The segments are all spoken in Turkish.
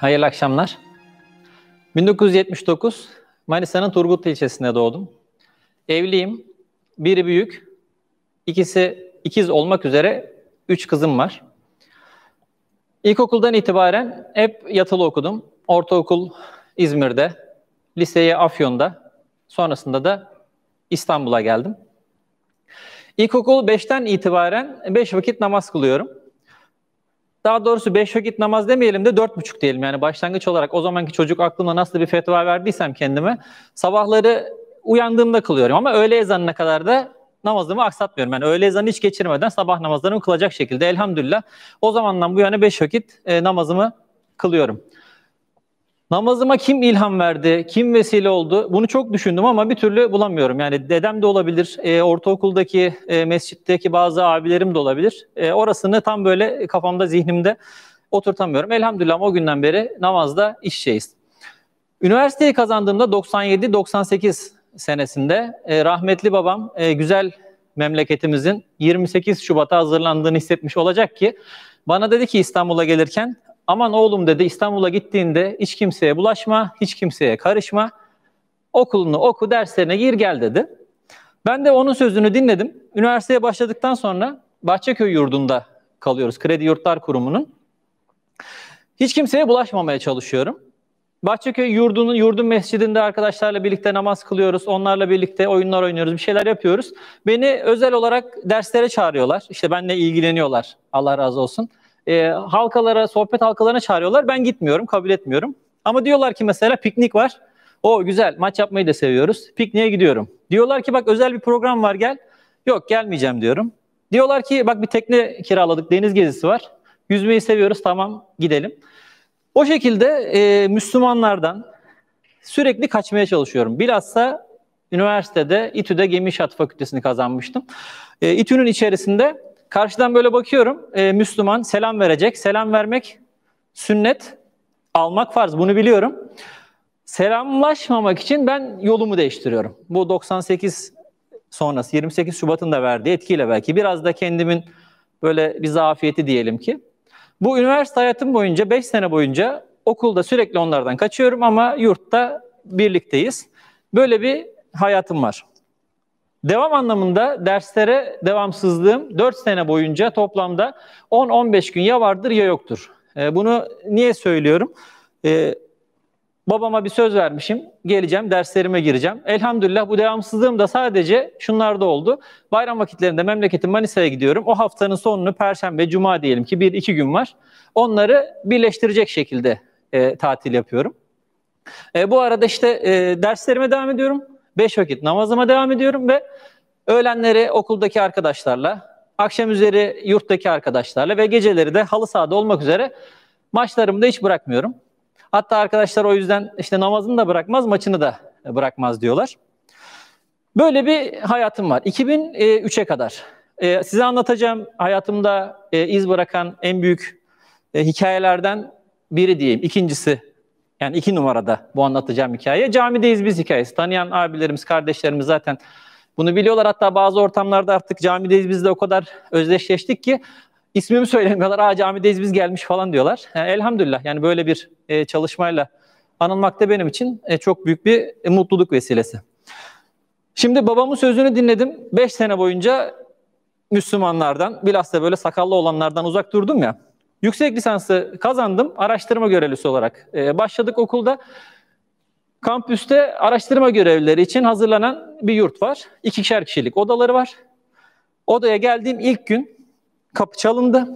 Hayırlı akşamlar. 1979 Manisa'nın Turgutlu ilçesinde doğdum. Evliyim. Biri büyük. ikisi ikiz olmak üzere üç kızım var. İlkokuldan itibaren hep yatılı okudum. Ortaokul İzmir'de, liseye Afyon'da, sonrasında da İstanbul'a geldim. İlkokul 5'ten itibaren 5 vakit namaz kılıyorum. Daha doğrusu 5 vakit namaz demeyelim de 4,5 diyelim. Yani başlangıç olarak o zamanki çocuk aklımda nasıl bir fetva verdiysem kendime sabahları uyandığımda kılıyorum ama öğle ezanına kadar da namazımı aksatmıyorum. Yani öğle ezanı hiç geçirmeden sabah namazlarımı kılacak şekilde elhamdülillah o zamandan bu yana 5 vakit e, namazımı kılıyorum. Namazıma kim ilham verdi, kim vesile oldu? Bunu çok düşündüm ama bir türlü bulamıyorum. Yani dedem de olabilir, e, ortaokuldaki, e, mescitteki bazı abilerim de olabilir. E, orasını tam böyle kafamda, zihnimde oturtamıyorum. Elhamdülillah o günden beri namazda işçeyiz. Üniversiteyi kazandığımda 97-98 senesinde e, rahmetli babam e, güzel memleketimizin 28 Şubat'a hazırlandığını hissetmiş olacak ki bana dedi ki İstanbul'a gelirken aman oğlum dedi İstanbul'a gittiğinde hiç kimseye bulaşma, hiç kimseye karışma. Okulunu oku, derslerine gir gel dedi. Ben de onun sözünü dinledim. Üniversiteye başladıktan sonra Bahçeköy yurdunda kalıyoruz. Kredi Yurtlar Kurumu'nun. Hiç kimseye bulaşmamaya çalışıyorum. Bahçeköy yurdunun yurdun mescidinde arkadaşlarla birlikte namaz kılıyoruz. Onlarla birlikte oyunlar oynuyoruz, bir şeyler yapıyoruz. Beni özel olarak derslere çağırıyorlar. İşte benle ilgileniyorlar. Allah razı olsun e, halkalara, sohbet halkalarına çağırıyorlar. Ben gitmiyorum, kabul etmiyorum. Ama diyorlar ki mesela piknik var. O güzel, maç yapmayı da seviyoruz. Pikniğe gidiyorum. Diyorlar ki bak özel bir program var gel. Yok gelmeyeceğim diyorum. Diyorlar ki bak bir tekne kiraladık, deniz gezisi var. Yüzmeyi seviyoruz, tamam gidelim. O şekilde e, Müslümanlardan sürekli kaçmaya çalışıyorum. Bilhassa üniversitede İTÜ'de Gemi İnşaat Fakültesini kazanmıştım. E, İTÜ'nün içerisinde Karşıdan böyle bakıyorum. E, Müslüman selam verecek. Selam vermek sünnet. Almak farz. Bunu biliyorum. Selamlaşmamak için ben yolumu değiştiriyorum. Bu 98 sonrası 28 Şubat'ın da verdiği etkiyle belki biraz da kendimin böyle bir zafiyeti diyelim ki. Bu üniversite hayatım boyunca 5 sene boyunca okulda sürekli onlardan kaçıyorum ama yurtta birlikteyiz. Böyle bir hayatım var. Devam anlamında derslere devamsızlığım 4 sene boyunca toplamda 10-15 gün ya vardır ya yoktur. E, bunu niye söylüyorum? E, babama bir söz vermişim. Geleceğim, derslerime gireceğim. Elhamdülillah bu devamsızlığım da sadece şunlarda oldu. Bayram vakitlerinde memleketim Manisa'ya gidiyorum. O haftanın sonunu perşembe, cuma diyelim ki bir iki gün var. Onları birleştirecek şekilde e, tatil yapıyorum. E, bu arada işte e, derslerime devam ediyorum. Beş vakit namazıma devam ediyorum ve öğlenleri okuldaki arkadaşlarla, akşam üzeri yurttaki arkadaşlarla ve geceleri de halı sahada olmak üzere maçlarımı da hiç bırakmıyorum. Hatta arkadaşlar o yüzden işte namazını da bırakmaz, maçını da bırakmaz diyorlar. Böyle bir hayatım var. 2003'e kadar. E, size anlatacağım hayatımda e, iz bırakan en büyük e, hikayelerden biri diyeyim. İkincisi yani iki numarada bu anlatacağım hikaye. Camideyiz biz hikayesi. Tanıyan abilerimiz, kardeşlerimiz zaten bunu biliyorlar. Hatta bazı ortamlarda artık camideyiz biz de o kadar özdeşleştik ki ismimi söylemiyorlar. Aa camideyiz biz gelmiş falan diyorlar. Yani e, elhamdülillah yani böyle bir e, çalışmayla anılmak da benim için e, çok büyük bir e, mutluluk vesilesi. Şimdi babamın sözünü dinledim. beş sene boyunca Müslümanlardan bilhassa böyle sakallı olanlardan uzak durdum ya. Yüksek lisansı kazandım araştırma görevlisi olarak. E, başladık okulda. Kampüste araştırma görevlileri için hazırlanan bir yurt var. İkişer kişilik odaları var. Odaya geldiğim ilk gün kapı çalındı.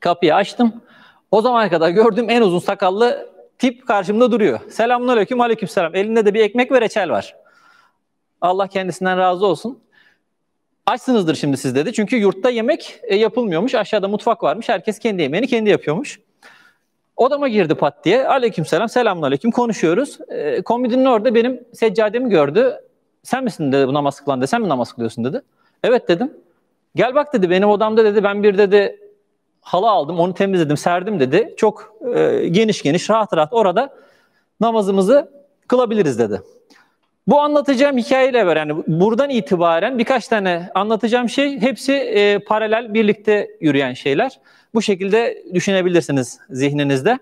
Kapıyı açtım. O zamana kadar gördüğüm en uzun sakallı tip karşımda duruyor. Selamun aleyküm, aleyküm selam. Elinde de bir ekmek ve reçel var. Allah kendisinden razı olsun. Açsınızdır şimdi siz dedi. Çünkü yurtta yemek e, yapılmıyormuş. Aşağıda mutfak varmış. Herkes kendi yemeğini kendi yapıyormuş. Odama girdi pat diye. Aleyküm selam, selamun aleyküm. Konuşuyoruz. E, orada benim seccademi gördü. Sen misin dedi bu namaz kılan dedi. Sen mi namaz kılıyorsun dedi. Evet dedim. Gel bak dedi benim odamda dedi ben bir dedi halı aldım onu temizledim serdim dedi. Çok e, geniş geniş rahat rahat orada namazımızı kılabiliriz dedi. Bu anlatacağım hikayeyle beraber yani buradan itibaren birkaç tane anlatacağım şey hepsi e, paralel birlikte yürüyen şeyler. Bu şekilde düşünebilirsiniz zihninizde.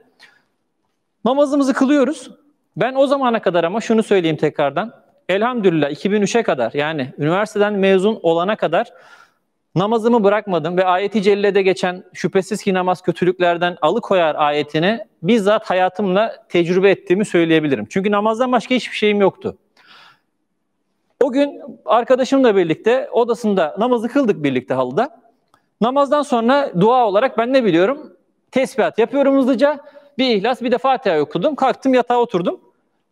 Namazımızı kılıyoruz. Ben o zamana kadar ama şunu söyleyeyim tekrardan. Elhamdülillah 2003'e kadar yani üniversiteden mezun olana kadar namazımı bırakmadım ve ayeti cellede geçen şüphesiz ki namaz kötülüklerden alıkoyar ayetini bizzat hayatımla tecrübe ettiğimi söyleyebilirim. Çünkü namazdan başka hiçbir şeyim yoktu. O gün arkadaşımla birlikte odasında namazı kıldık birlikte halıda. Namazdan sonra dua olarak ben ne biliyorum? Tesbihat yapıyorum hızlıca. Bir ihlas bir de Fatiha okudum. Kalktım yatağa oturdum.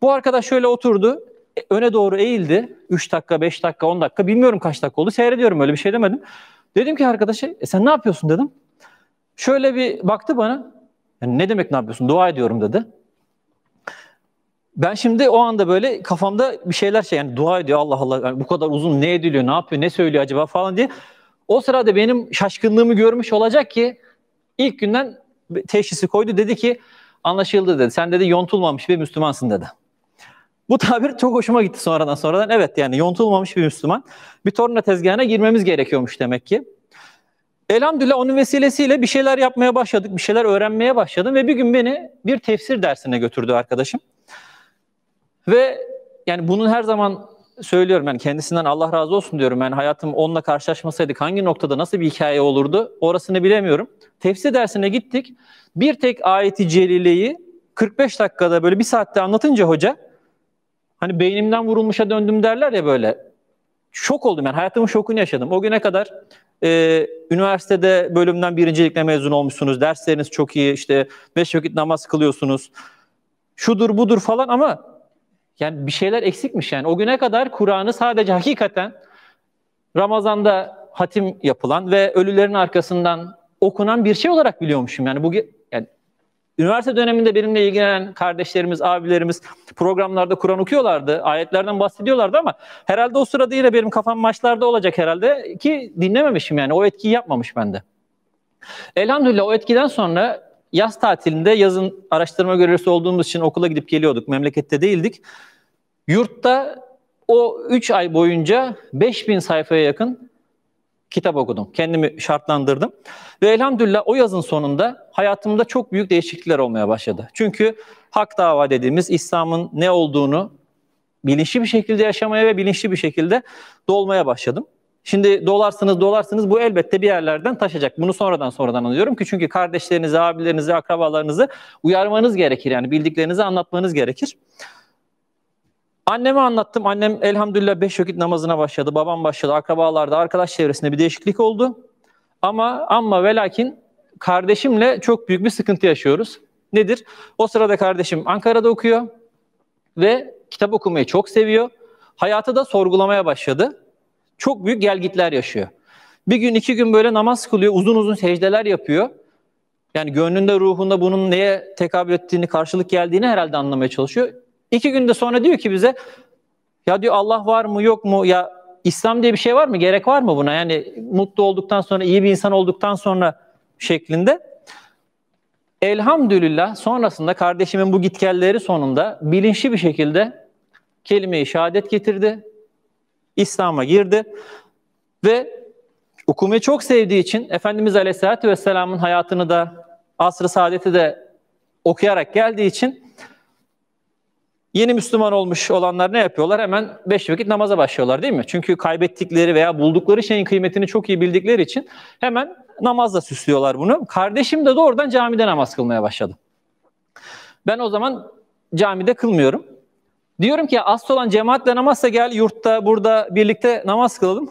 Bu arkadaş şöyle oturdu. E, öne doğru eğildi. 3 dakika, 5 dakika, 10 dakika bilmiyorum kaç dakika oldu. Seyrediyorum öyle bir şey demedim. Dedim ki arkadaşa e sen ne yapıyorsun dedim. Şöyle bir baktı bana. ne demek ne yapıyorsun? Dua ediyorum dedi ben şimdi o anda böyle kafamda bir şeyler şey yani dua ediyor Allah Allah yani bu kadar uzun ne ediliyor ne yapıyor ne söylüyor acaba falan diye. O sırada benim şaşkınlığımı görmüş olacak ki ilk günden teşhisi koydu dedi ki anlaşıldı dedi. Sen dedi yontulmamış bir Müslümansın dedi. Bu tabir çok hoşuma gitti sonradan sonradan. Evet yani yontulmamış bir Müslüman. Bir torna tezgahına girmemiz gerekiyormuş demek ki. Elhamdülillah onun vesilesiyle bir şeyler yapmaya başladık, bir şeyler öğrenmeye başladım ve bir gün beni bir tefsir dersine götürdü arkadaşım. Ve yani bunun her zaman söylüyorum yani kendisinden Allah razı olsun diyorum. Yani hayatım onunla karşılaşmasaydık hangi noktada nasıl bir hikaye olurdu orasını bilemiyorum. Tefsir dersine gittik. Bir tek ayeti celileyi 45 dakikada böyle bir saatte anlatınca hoca hani beynimden vurulmuşa döndüm derler ya böyle. Şok oldum yani hayatımın şokunu yaşadım. O güne kadar e, üniversitede bölümden birincilikle mezun olmuşsunuz. Dersleriniz çok iyi işte beş vakit namaz kılıyorsunuz. Şudur budur falan ama yani bir şeyler eksikmiş yani. O güne kadar Kur'an'ı sadece hakikaten Ramazan'da hatim yapılan ve ölülerin arkasından okunan bir şey olarak biliyormuşum. Yani bu yani üniversite döneminde benimle ilgilenen kardeşlerimiz, abilerimiz programlarda Kur'an okuyorlardı. Ayetlerden bahsediyorlardı ama herhalde o sırada yine benim kafam maçlarda olacak herhalde ki dinlememişim yani. O etkiyi yapmamış bende. Elhamdülillah o etkiden sonra yaz tatilinde yazın araştırma görevlisi olduğumuz için okula gidip geliyorduk. Memlekette değildik. Yurtta o 3 ay boyunca 5000 sayfaya yakın kitap okudum. Kendimi şartlandırdım. Ve elhamdülillah o yazın sonunda hayatımda çok büyük değişiklikler olmaya başladı. Çünkü hak dava dediğimiz İslam'ın ne olduğunu bilinçli bir şekilde yaşamaya ve bilinçli bir şekilde dolmaya başladım. Şimdi dolarsınız dolarsınız bu elbette bir yerlerden taşacak. Bunu sonradan sonradan anlıyorum ki çünkü kardeşlerinizi, abilerinizi, akrabalarınızı uyarmanız gerekir. Yani bildiklerinizi anlatmanız gerekir. Anneme anlattım. Annem elhamdülillah beş vakit namazına başladı. Babam başladı. Akrabalarda, arkadaş çevresinde bir değişiklik oldu. Ama ama velakin kardeşimle çok büyük bir sıkıntı yaşıyoruz. Nedir? O sırada kardeşim Ankara'da okuyor ve kitap okumayı çok seviyor. Hayatı da sorgulamaya başladı. Çok büyük gelgitler yaşıyor. Bir gün iki gün böyle namaz kılıyor, uzun uzun secdeler yapıyor. Yani gönlünde ruhunda bunun neye tekabül ettiğini, karşılık geldiğini herhalde anlamaya çalışıyor. İki günde sonra diyor ki bize ya diyor Allah var mı yok mu ya İslam diye bir şey var mı gerek var mı buna yani mutlu olduktan sonra iyi bir insan olduktan sonra şeklinde. Elhamdülillah sonrasında kardeşimin bu gitgelleri sonunda bilinçli bir şekilde kelime-i şehadet getirdi. İslam'a girdi ve okumayı çok sevdiği için Efendimiz Aleyhisselatü Vesselam'ın hayatını da asr-ı saadeti de okuyarak geldiği için yeni Müslüman olmuş olanlar ne yapıyorlar? Hemen beş vakit namaza başlıyorlar değil mi? Çünkü kaybettikleri veya buldukları şeyin kıymetini çok iyi bildikleri için hemen namazla süslüyorlar bunu. Kardeşim de doğrudan camide namaz kılmaya başladı. Ben o zaman camide kılmıyorum. Diyorum ki asıl olan cemaatle namazsa gel yurtta burada birlikte namaz kılalım.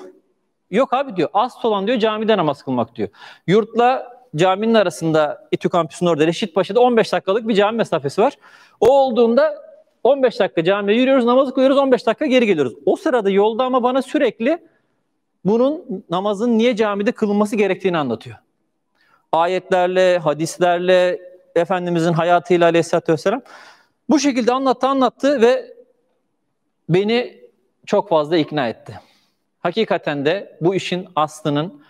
Yok abi diyor asıl olan diyor camide namaz kılmak diyor. Yurtla caminin arasında İTÜ kampüsünün orada Reşit Paşa'da 15 dakikalık bir cami mesafesi var. O olduğunda 15 dakika camiye yürüyoruz, namazı kılıyoruz, 15 dakika geri geliyoruz. O sırada yolda ama bana sürekli bunun namazın niye camide kılınması gerektiğini anlatıyor. Ayetlerle, hadislerle, Efendimizin hayatıyla aleyhissalatü vesselam. Bu şekilde anlattı anlattı ve beni çok fazla ikna etti. Hakikaten de bu işin aslının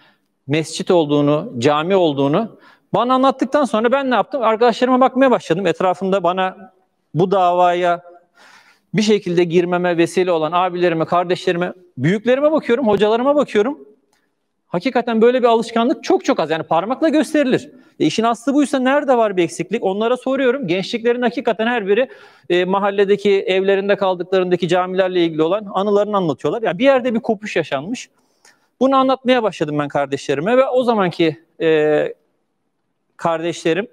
mescit olduğunu, cami olduğunu bana anlattıktan sonra ben ne yaptım? Arkadaşlarıma bakmaya başladım. Etrafımda bana bu davaya bir şekilde girmeme vesile olan abilerime, kardeşlerime, büyüklerime bakıyorum, hocalarıma bakıyorum. Hakikaten böyle bir alışkanlık çok çok az. Yani parmakla gösterilir. E işin aslı buysa nerede var bir eksiklik? Onlara soruyorum. Gençliklerin hakikaten her biri e, mahalledeki, evlerinde kaldıklarındaki camilerle ilgili olan anılarını anlatıyorlar. Yani bir yerde bir kopuş yaşanmış. Bunu anlatmaya başladım ben kardeşlerime ve o zamanki e, kardeşlerim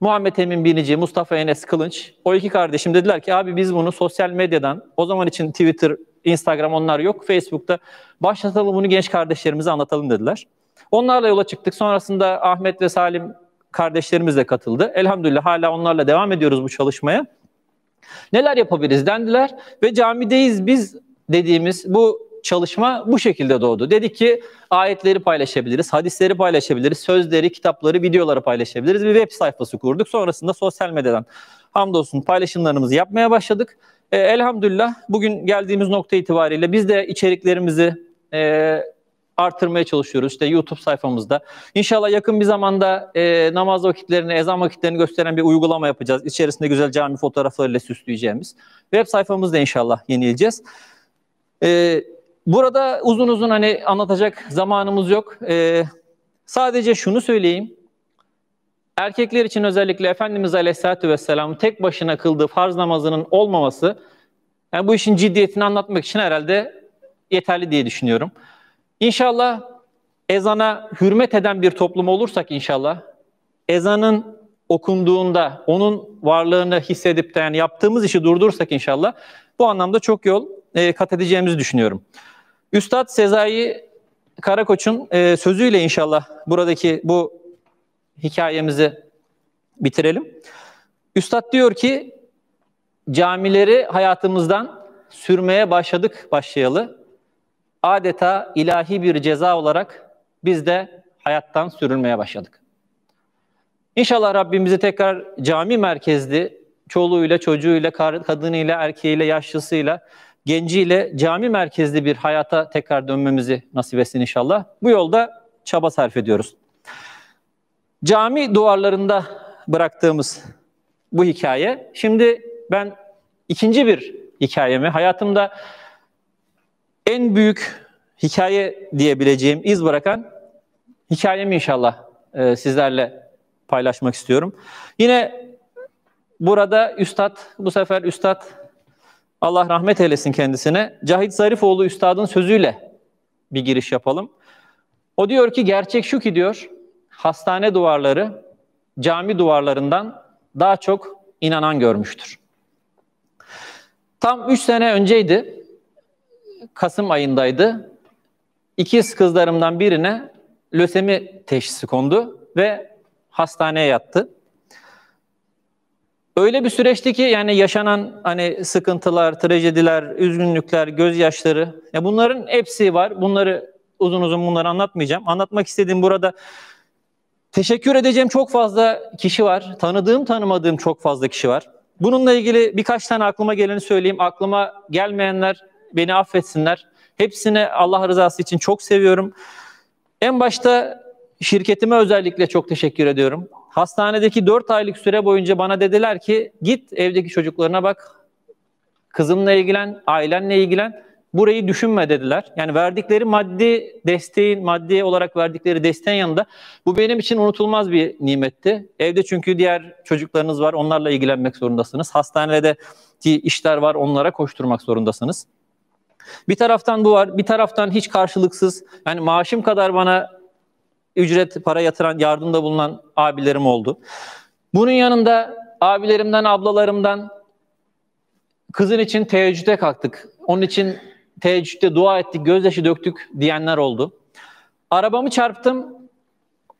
Muhammed Emin Binici, Mustafa Enes Kılınç o iki kardeşim dediler ki abi biz bunu sosyal medyadan o zaman için Twitter Instagram onlar yok. Facebook'ta başlatalım bunu genç kardeşlerimize anlatalım dediler. Onlarla yola çıktık. Sonrasında Ahmet ve Salim kardeşlerimiz de katıldı. Elhamdülillah hala onlarla devam ediyoruz bu çalışmaya. Neler yapabiliriz dendiler ve camideyiz biz dediğimiz bu çalışma bu şekilde doğdu. Dedi ki ayetleri paylaşabiliriz, hadisleri paylaşabiliriz, sözleri, kitapları, videoları paylaşabiliriz. Bir web sayfası kurduk. Sonrasında sosyal medyadan hamdolsun paylaşımlarımızı yapmaya başladık. E, elhamdülillah bugün geldiğimiz nokta itibariyle biz de içeriklerimizi e, artırmaya çalışıyoruz. İşte YouTube sayfamızda. İnşallah yakın bir zamanda e, namaz vakitlerini, ezan vakitlerini gösteren bir uygulama yapacağız. İçerisinde güzel cami fotoğraflarıyla süsleyeceğimiz. Web sayfamızda inşallah yenileceğiz. E, burada uzun uzun hani anlatacak zamanımız yok. E, sadece şunu söyleyeyim. Erkekler için özellikle Efendimiz Aleyhisselatü Vesselam'ın tek başına kıldığı farz namazının olmaması yani bu işin ciddiyetini anlatmak için herhalde yeterli diye düşünüyorum. İnşallah ezana hürmet eden bir toplum olursak inşallah ezanın okunduğunda onun varlığını hissedip de yani yaptığımız işi durdursak inşallah bu anlamda çok yol e, kat edeceğimizi düşünüyorum. Üstad Sezai Karakoç'un e, sözüyle inşallah buradaki bu hikayemizi bitirelim. Üstad diyor ki camileri hayatımızdan sürmeye başladık başlayalı. Adeta ilahi bir ceza olarak biz de hayattan sürülmeye başladık. İnşallah Rabbimizi tekrar cami merkezli çoluğuyla, çocuğuyla, kadınıyla, erkeğiyle, yaşlısıyla, genciyle cami merkezli bir hayata tekrar dönmemizi nasip etsin inşallah. Bu yolda çaba sarf ediyoruz cami duvarlarında bıraktığımız bu hikaye. Şimdi ben ikinci bir hikayemi, hayatımda en büyük hikaye diyebileceğim, iz bırakan hikayemi inşallah e, sizlerle paylaşmak istiyorum. Yine burada Üstad, bu sefer Üstad Allah rahmet eylesin kendisine. Cahit Zarifoğlu Üstad'ın sözüyle bir giriş yapalım. O diyor ki gerçek şu ki diyor, hastane duvarları cami duvarlarından daha çok inanan görmüştür. Tam 3 sene önceydi. Kasım ayındaydı. İkiz kızlarımdan birine lösemi teşhisi kondu ve hastaneye yattı. Öyle bir süreçti ki yani yaşanan hani sıkıntılar, trajediler, üzgünlükler, gözyaşları ya bunların hepsi var. Bunları uzun uzun bunları anlatmayacağım. Anlatmak istediğim burada Teşekkür edeceğim çok fazla kişi var. Tanıdığım tanımadığım çok fazla kişi var. Bununla ilgili birkaç tane aklıma geleni söyleyeyim. Aklıma gelmeyenler beni affetsinler. Hepsini Allah rızası için çok seviyorum. En başta şirketime özellikle çok teşekkür ediyorum. Hastanedeki 4 aylık süre boyunca bana dediler ki git evdeki çocuklarına bak. Kızımla ilgilen, ailenle ilgilen burayı düşünme dediler. Yani verdikleri maddi desteğin, maddi olarak verdikleri desteğin yanında bu benim için unutulmaz bir nimetti. Evde çünkü diğer çocuklarınız var, onlarla ilgilenmek zorundasınız. Hastanede de işler var, onlara koşturmak zorundasınız. Bir taraftan bu var, bir taraftan hiç karşılıksız, yani maaşım kadar bana ücret, para yatıran, yardımda bulunan abilerim oldu. Bunun yanında abilerimden, ablalarımdan kızın için teheccüde kalktık. Onun için teheccüde dua ettik, gözyaşı döktük diyenler oldu. Arabamı çarptım,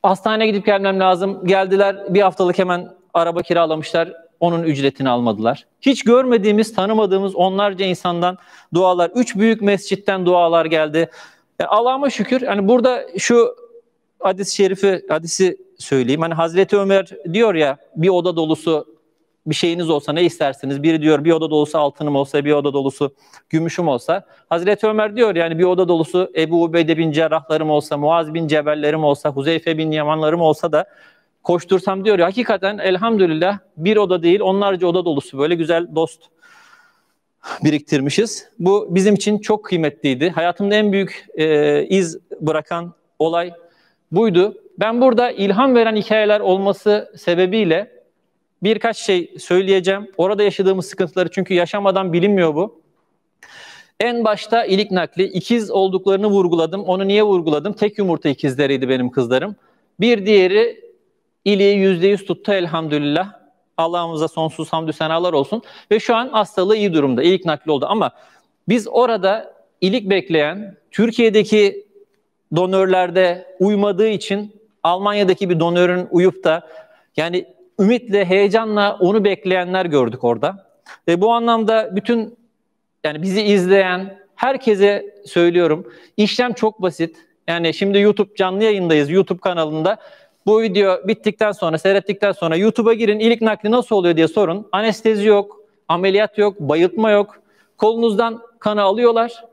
hastaneye gidip gelmem lazım. Geldiler bir haftalık hemen araba kiralamışlar, onun ücretini almadılar. Hiç görmediğimiz, tanımadığımız onlarca insandan dualar, üç büyük mescitten dualar geldi. Yani e, Allah'ıma şükür, yani burada şu hadis-i şerifi, hadisi söyleyeyim. Hani Hazreti Ömer diyor ya bir oda dolusu bir şeyiniz olsa ne istersiniz? Biri diyor bir oda dolusu altınım olsa, bir oda dolusu gümüşüm olsa. Hazreti Ömer diyor yani bir oda dolusu Ebu Ubeyde bin Cerrahlarım olsa, Muaz bin Cebellerim olsa, Huzeyfe bin Yamanlarım olsa da koştursam diyor hakikaten elhamdülillah bir oda değil onlarca oda dolusu böyle güzel dost biriktirmişiz. Bu bizim için çok kıymetliydi. Hayatımda en büyük e, iz bırakan olay buydu. Ben burada ilham veren hikayeler olması sebebiyle birkaç şey söyleyeceğim. Orada yaşadığımız sıkıntıları çünkü yaşamadan bilinmiyor bu. En başta ilik nakli ikiz olduklarını vurguladım. Onu niye vurguladım? Tek yumurta ikizleriydi benim kızlarım. Bir diğeri iliği yüzde yüz tuttu elhamdülillah. Allah'ımıza sonsuz hamdü senalar olsun. Ve şu an hastalığı iyi durumda. İlik nakli oldu ama biz orada ilik bekleyen Türkiye'deki donörlerde uymadığı için Almanya'daki bir donörün uyup da yani ümitle, heyecanla onu bekleyenler gördük orada. Ve bu anlamda bütün yani bizi izleyen herkese söylüyorum. İşlem çok basit. Yani şimdi YouTube canlı yayındayız YouTube kanalında. Bu video bittikten sonra, seyrettikten sonra YouTube'a girin. İlik nakli nasıl oluyor diye sorun. Anestezi yok, ameliyat yok, bayıltma yok. Kolunuzdan kanı alıyorlar.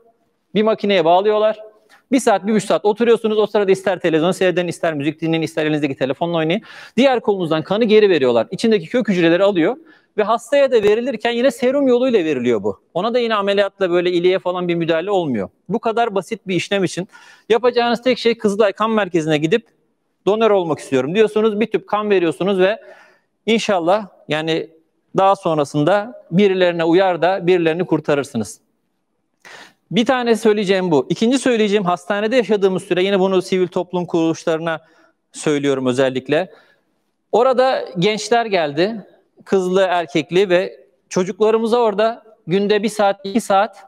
Bir makineye bağlıyorlar. Bir saat, bir üç saat oturuyorsunuz. O sırada ister televizyon seyreden, ister müzik dinleyin, ister elinizdeki telefonla oynayın. Diğer kolunuzdan kanı geri veriyorlar. İçindeki kök hücreleri alıyor ve hastaya da verilirken yine serum yoluyla veriliyor bu. Ona da yine ameliyatla böyle iliğe falan bir müdahale olmuyor. Bu kadar basit bir işlem için yapacağınız tek şey Kızılay Kan Merkezi'ne gidip donör olmak istiyorum diyorsunuz. Bir tüp kan veriyorsunuz ve inşallah yani daha sonrasında birilerine uyar da birilerini kurtarırsınız. Bir tane söyleyeceğim bu. İkinci söyleyeceğim hastanede yaşadığımız süre yine bunu sivil toplum kuruluşlarına söylüyorum özellikle. Orada gençler geldi. Kızlı, erkekli ve çocuklarımıza orada günde bir saat, iki saat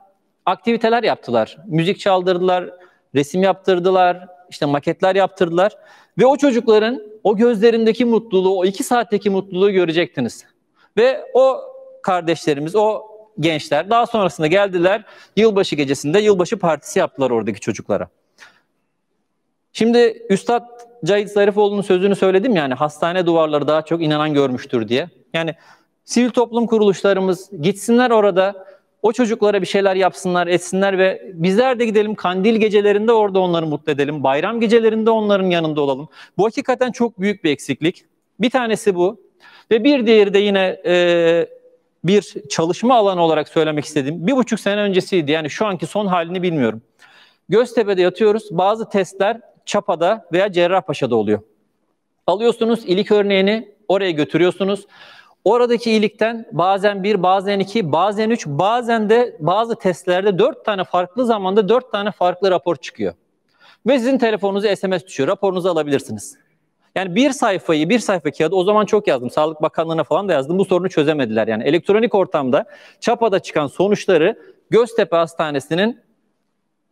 aktiviteler yaptılar. Müzik çaldırdılar, resim yaptırdılar, işte maketler yaptırdılar. Ve o çocukların o gözlerindeki mutluluğu, o iki saatteki mutluluğu görecektiniz. Ve o kardeşlerimiz, o gençler daha sonrasında geldiler yılbaşı gecesinde yılbaşı partisi yaptılar oradaki çocuklara. Şimdi Üstad Cahit Zarifoğlu'nun sözünü söyledim yani hastane duvarları daha çok inanan görmüştür diye. Yani sivil toplum kuruluşlarımız gitsinler orada o çocuklara bir şeyler yapsınlar, etsinler ve bizler de gidelim kandil gecelerinde orada onları mutlu edelim. Bayram gecelerinde onların yanında olalım. Bu hakikaten çok büyük bir eksiklik. Bir tanesi bu. Ve bir diğeri de yine e, bir çalışma alanı olarak söylemek istediğim bir buçuk sene öncesiydi. Yani şu anki son halini bilmiyorum. Göztepe'de yatıyoruz. Bazı testler Çapa'da veya Cerrahpaşa'da oluyor. Alıyorsunuz ilik örneğini oraya götürüyorsunuz. Oradaki ilikten bazen bir, bazen iki, bazen üç, bazen de bazı testlerde dört tane farklı zamanda dört tane farklı rapor çıkıyor. Ve sizin telefonunuza SMS düşüyor. Raporunuzu alabilirsiniz. Yani bir sayfayı, bir sayfa kağıdı o zaman çok yazdım. Sağlık Bakanlığı'na falan da yazdım. Bu sorunu çözemediler. Yani elektronik ortamda çapada çıkan sonuçları Göztepe Hastanesi'nin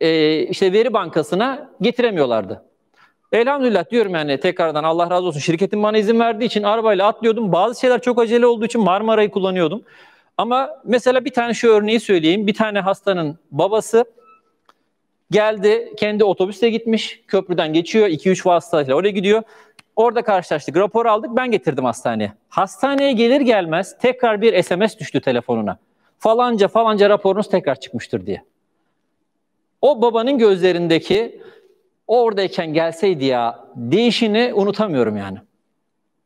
e, işte veri bankasına getiremiyorlardı. Elhamdülillah diyorum yani tekrardan Allah razı olsun şirketin bana izin verdiği için arabayla atlıyordum. Bazı şeyler çok acele olduğu için Marmara'yı kullanıyordum. Ama mesela bir tane şu örneği söyleyeyim. Bir tane hastanın babası geldi kendi otobüsle gitmiş. Köprüden geçiyor 2-3 vasıtayla oraya gidiyor. Orada karşılaştık. Rapor aldık. Ben getirdim hastaneye. Hastaneye gelir gelmez tekrar bir SMS düştü telefonuna. Falanca falanca raporunuz tekrar çıkmıştır diye. O babanın gözlerindeki oradayken gelseydi ya değişini unutamıyorum yani.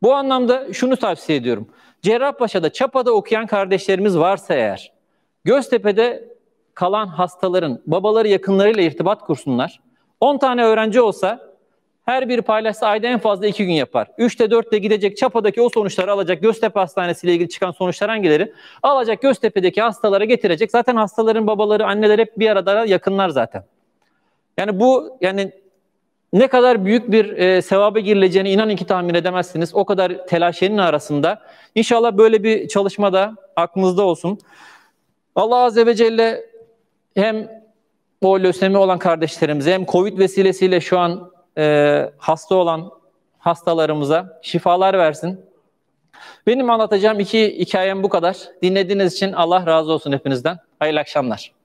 Bu anlamda şunu tavsiye ediyorum. Cerrahpaşa'da, Çapa'da okuyan kardeşlerimiz varsa eğer, Göztepe'de kalan hastaların babaları yakınlarıyla irtibat kursunlar. 10 tane öğrenci olsa her bir paylaşsa ayda en fazla iki gün yapar. Üçte dörtte gidecek Çapa'daki o sonuçları alacak. Göztepe Hastanesi ile ilgili çıkan sonuçlar hangileri? Alacak Göztepe'deki hastalara getirecek. Zaten hastaların babaları, anneler hep bir arada yakınlar zaten. Yani bu yani ne kadar büyük bir e, sevaba girileceğini inan ki tahmin edemezsiniz. O kadar telaşenin arasında. İnşallah böyle bir çalışma da aklınızda olsun. Allah Azze ve Celle hem o lösemi olan kardeşlerimize hem Covid vesilesiyle şu an e, hasta olan hastalarımıza şifalar versin. Benim anlatacağım iki hikayem bu kadar. Dinlediğiniz için Allah razı olsun hepinizden. Hayırlı akşamlar.